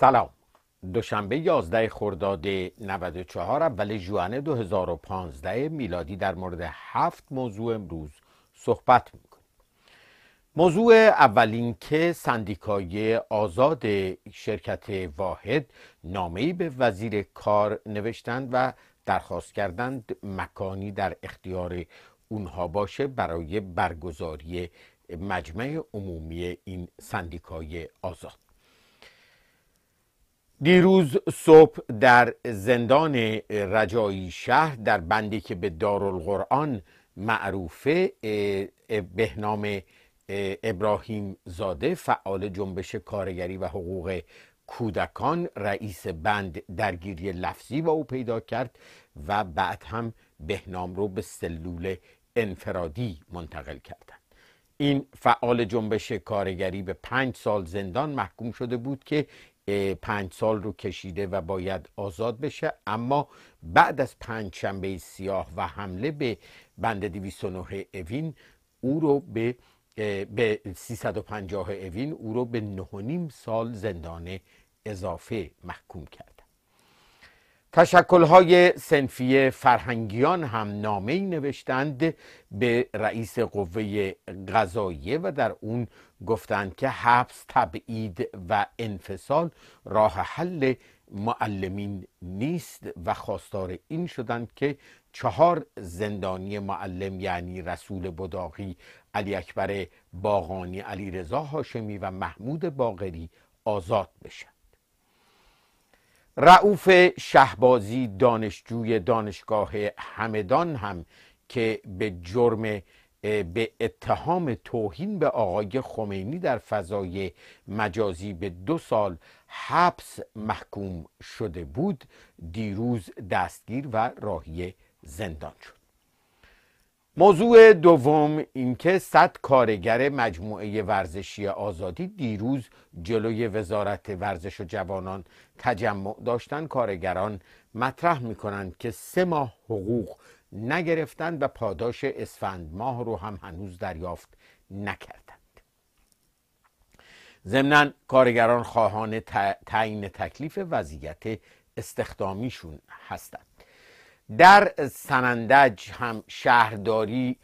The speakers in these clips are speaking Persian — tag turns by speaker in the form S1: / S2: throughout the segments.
S1: سلام دوشنبه 11 خرداد 94 اول ژوئن 2015 میلادی در مورد هفت موضوع امروز صحبت میکنیم موضوع اولین که سندیکای آزاد شرکت واحد نامه‌ای به وزیر کار نوشتند و درخواست کردند مکانی در اختیار اونها باشه برای برگزاری مجمع عمومی این سندیکای آزاد دیروز صبح در زندان رجایی شهر در بندی که به دارالقرآن معروفه به نام ابراهیم زاده فعال جنبش کارگری و حقوق کودکان رئیس بند درگیری لفظی با او پیدا کرد و بعد هم بهنام رو به سلول انفرادی منتقل کردند این فعال جنبش کارگری به پنج سال زندان محکوم شده بود که پنج سال رو کشیده و باید آزاد بشه اما بعد از پنج شنبه سیاه و حمله به بند 209 اوین او رو به به 350 اوین او رو به 9.5 سال زندان اضافه محکوم کرد تشکلهای سنفی فرهنگیان هم نامه ای نوشتند به رئیس قوه قضاییه و در اون گفتند که حبس تبعید و انفصال راه حل معلمین نیست و خواستار این شدند که چهار زندانی معلم یعنی رسول بداغی علی اکبر باغانی علی رضا هاشمی و محمود باغری آزاد بشن رعوف شهبازی دانشجوی دانشگاه همدان هم که به جرم به اتهام توهین به آقای خمینی در فضای مجازی به دو سال حبس محکوم شده بود دیروز دستگیر و راهی زندان شد موضوع دوم اینکه صد کارگر مجموعه ورزشی آزادی دیروز جلوی وزارت ورزش و جوانان تجمع داشتن کارگران مطرح می کنند که سه ماه حقوق نگرفتند و پاداش اسفند ماه رو هم هنوز دریافت نکردند ضمنا کارگران خواهان تعیین تکلیف وضعیت استخدامیشون هستند در سنندج هم شهرداری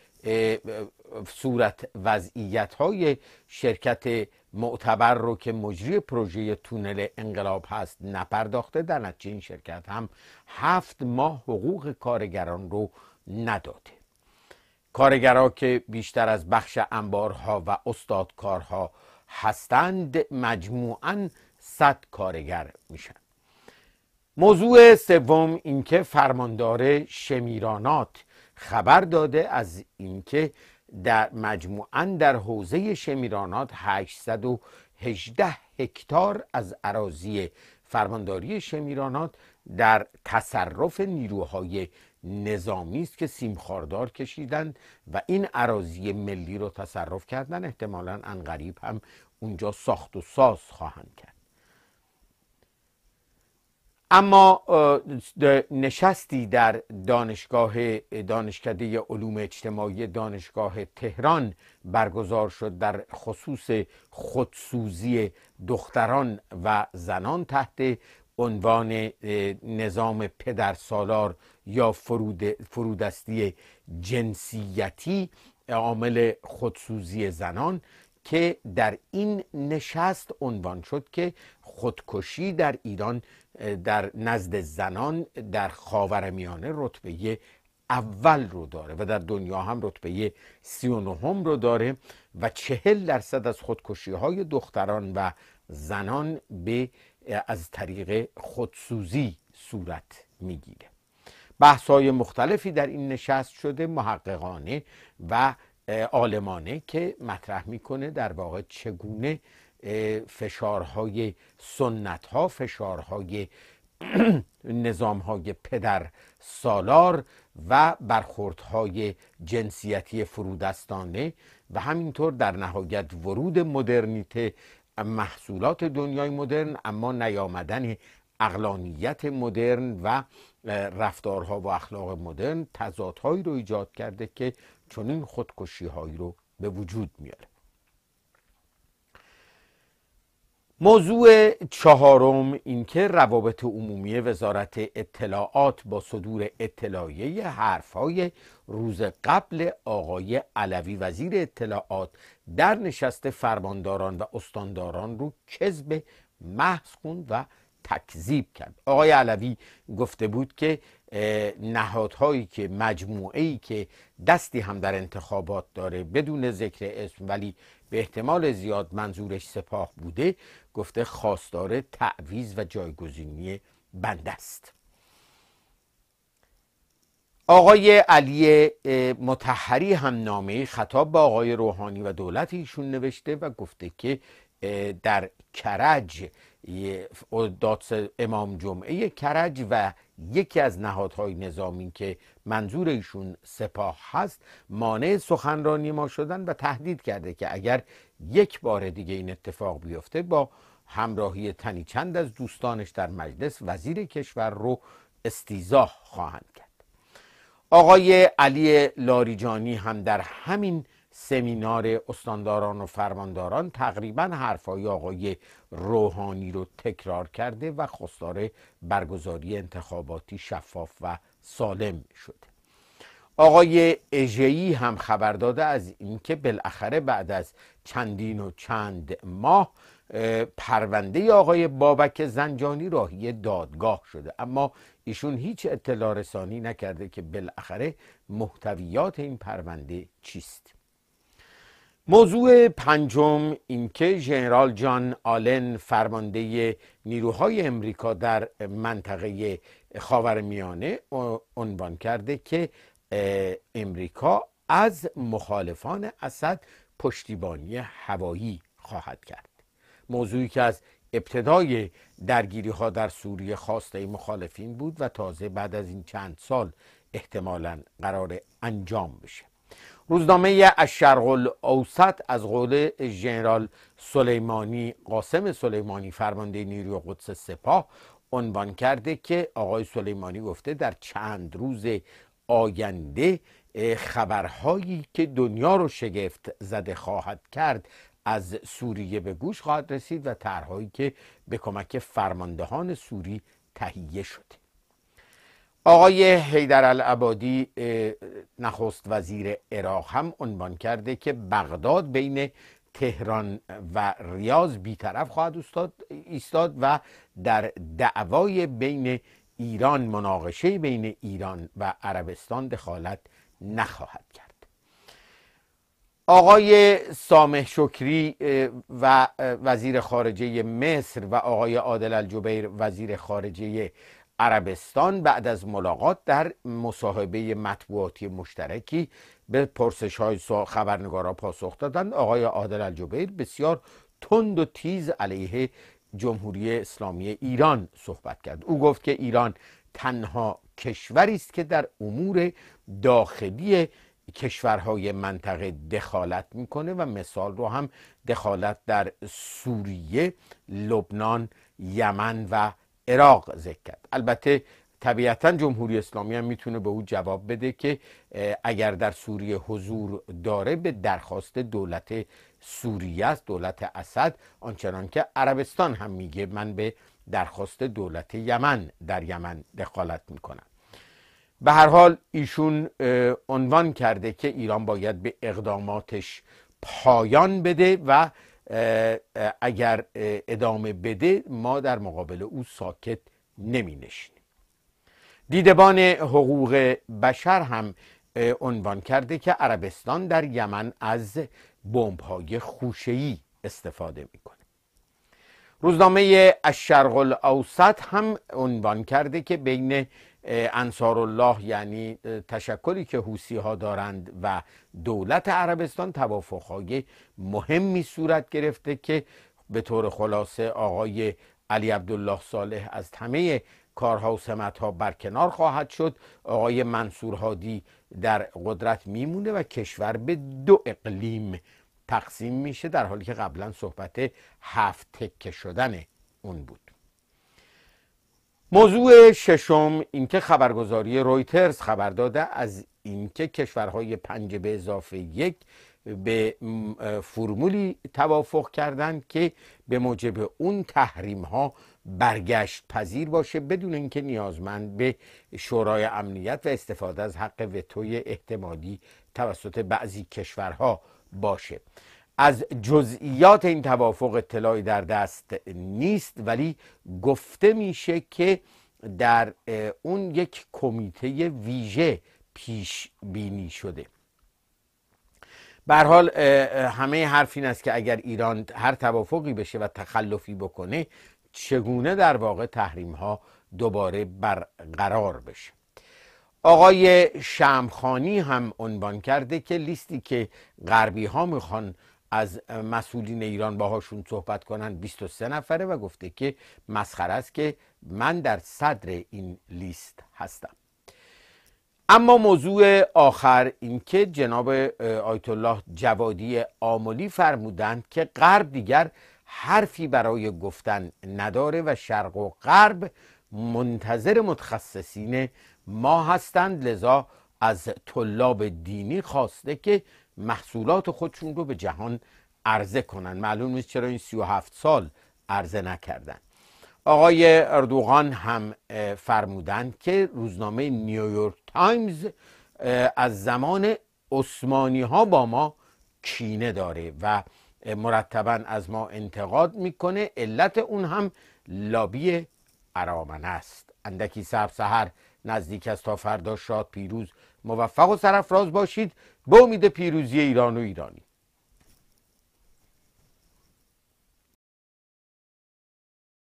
S1: صورت وضعیت های شرکت معتبر رو که مجری پروژه تونل انقلاب هست نپرداخته در نتیجه این شرکت هم هفت ماه حقوق کارگران رو نداده کارگران که بیشتر از بخش انبارها و استادکارها هستند مجموعا صد کارگر میشن موضوع سوم اینکه فرماندار شمیرانات خبر داده از اینکه در مجموعا در حوزه شمیرانات 818 هکتار از اراضی فرمانداری شمیرانات در تصرف نیروهای نظامی است که سیمخاردار کشیدند و این اراضی ملی رو تصرف کردن احتمالا انقریب هم اونجا ساخت و ساز خواهند کرد اما نشستی در دانشگاه دانشکده علوم اجتماعی دانشگاه تهران برگزار شد در خصوص خودسوزی دختران و زنان تحت عنوان نظام پدر سالار یا فرود فرودستی جنسیتی عامل خودسوزی زنان که در این نشست عنوان شد که خودکشی در ایران در نزد زنان در میانه رتبه اول رو داره و در دنیا هم رتبه 39 هم رو داره و چهل درصد از خودکشی های دختران و زنان به از طریق خودسوزی صورت میگیره بحث های مختلفی در این نشست شده محققانه و آلمانه که مطرح میکنه در واقع چگونه فشارهای سنت ها فشارهای نظام های پدر سالار و برخوردهای جنسیتی فرودستانه و همینطور در نهایت ورود مدرنیته محصولات دنیای مدرن اما نیامدن اقلانیت مدرن و رفتارها و اخلاق مدرن تضادهایی رو ایجاد کرده که این خودکشی هایی رو به وجود میاره موضوع چهارم اینکه روابط عمومی وزارت اطلاعات با صدور اطلاعیه های روز قبل آقای علوی وزیر اطلاعات در نشست فرمانداران و استانداران رو کذب محض خوند و تکذیب کرد آقای علوی گفته بود که نهادهایی که مجموعه ای که دستی هم در انتخابات داره بدون ذکر اسم ولی به احتمال زیاد منظورش سپاه بوده گفته خواستار تعویز و جایگزینی بنده است آقای علی متحری هم نامه خطاب به آقای روحانی و دولت ایشون نوشته و گفته که در کرج دادس امام جمعه کرج و یکی از نهادهای نظامی که منظور ایشون سپاه هست مانع سخنرانی ما شدن و تهدید کرده که اگر یک بار دیگه این اتفاق بیفته با همراهی تنی چند از دوستانش در مجلس وزیر کشور رو استیزاه خواهند کرد آقای علی لاریجانی هم در همین سمینار استانداران و فرمانداران تقریبا حرفای آقای روحانی رو تکرار کرده و خواستار برگزاری انتخاباتی شفاف و سالم شده آقای اژه‌ای هم خبر داده از اینکه بالاخره بعد از چندین و چند ماه پرونده آقای بابک زنجانی راهی دادگاه شده اما ایشون هیچ اطلاع رسانی نکرده که بالاخره محتویات این پرونده چیست موضوع پنجم اینکه ژنرال جان آلن فرمانده نیروهای امریکا در منطقه خاورمیانه عنوان کرده که امریکا از مخالفان اسد پشتیبانی هوایی خواهد کرد موضوعی که از ابتدای درگیری ها در سوریه خواسته مخالفین بود و تازه بعد از این چند سال احتمالا قرار انجام بشه روزنامه الشرق الاوسط از قول ژنرال سلیمانی قاسم سلیمانی فرمانده نیروی قدس سپاه عنوان کرده که آقای سلیمانی گفته در چند روز آینده خبرهایی که دنیا رو شگفت زده خواهد کرد از سوریه به گوش خواهد رسید و طرحهایی که به کمک فرماندهان سوری تهیه شده آقای حیدر العبادی نخست وزیر عراق هم عنوان کرده که بغداد بین تهران و ریاض بیطرف خواهد ایستاد و در دعوای بین ایران مناقشه بین ایران و عربستان دخالت نخواهد کرد آقای سامح شکری و وزیر خارجه مصر و آقای عادل الجبیر وزیر خارجه عربستان بعد از ملاقات در مصاحبه مطبوعاتی مشترکی به پرسش های خبرنگارا پاسخ دادند آقای عادل الجبیر بسیار تند و تیز علیه جمهوری اسلامی ایران صحبت کرد او گفت که ایران تنها کشوری است که در امور داخلی کشورهای منطقه دخالت میکنه و مثال رو هم دخالت در سوریه، لبنان، یمن و عراق ذکر کرد البته طبیعتا جمهوری اسلامی هم میتونه به او جواب بده که اگر در سوریه حضور داره به درخواست دولت سوریه است دولت اسد آنچنان که عربستان هم میگه من به درخواست دولت یمن در یمن دخالت میکنم به هر حال ایشون عنوان کرده که ایران باید به اقداماتش پایان بده و اگر ادامه بده ما در مقابل او ساکت نمی نشینیم دیدبان حقوق بشر هم عنوان کرده که عربستان در یمن از بمب‌های خوشه‌ای استفاده میکنه روزنامه الشرق الاوسط هم عنوان کرده که بین انصار الله یعنی تشکلی که حوسی ها دارند و دولت عربستان های مهمی صورت گرفته که به طور خلاصه آقای علی عبدالله صالح از همه کارها و سمتها برکنار خواهد شد آقای منصور هادی در قدرت میمونه و کشور به دو اقلیم تقسیم میشه در حالی که قبلا صحبت هفت تکه شدن اون بود موضوع ششم اینکه خبرگزاری رویترز خبر داده از اینکه کشورهای پنج به اضافه یک به فرمولی توافق کردند که به موجب اون تحریم ها برگشت پذیر باشه بدون اینکه نیازمند به شورای امنیت و استفاده از حق وتوی احتمالی توسط بعضی کشورها باشه از جزئیات این توافق اطلاعی در دست نیست ولی گفته میشه که در اون یک کمیته ویژه پیش بینی شده به حال همه حرف این است که اگر ایران هر توافقی بشه و تخلفی بکنه چگونه در واقع تحریم ها دوباره برقرار بشه آقای شمخانی هم عنوان کرده که لیستی که غربی ها میخوان از مسئولین ایران باهاشون صحبت کنن 23 نفره و گفته که مسخره است که من در صدر این لیست هستم اما موضوع آخر اینکه جناب آیت الله جوادی آملی فرمودند که غرب دیگر حرفی برای گفتن نداره و شرق و غرب منتظر متخصصین ما هستند لذا از طلاب دینی خواسته که محصولات خودشون رو به جهان عرضه کنن معلوم نیست چرا این 37 سال عرضه نکردن آقای اردوغان هم فرمودند که روزنامه نیویورک تایمز از زمان عثمانی ها با ما کینه داره و مرتبا از ما انتقاد میکنه علت اون هم لابی ارامنه است اندکی سر سهر نزدیک است تا فردا شاد پیروز موفق و سرفراز باشید به امید پیروزی ایران و ایرانی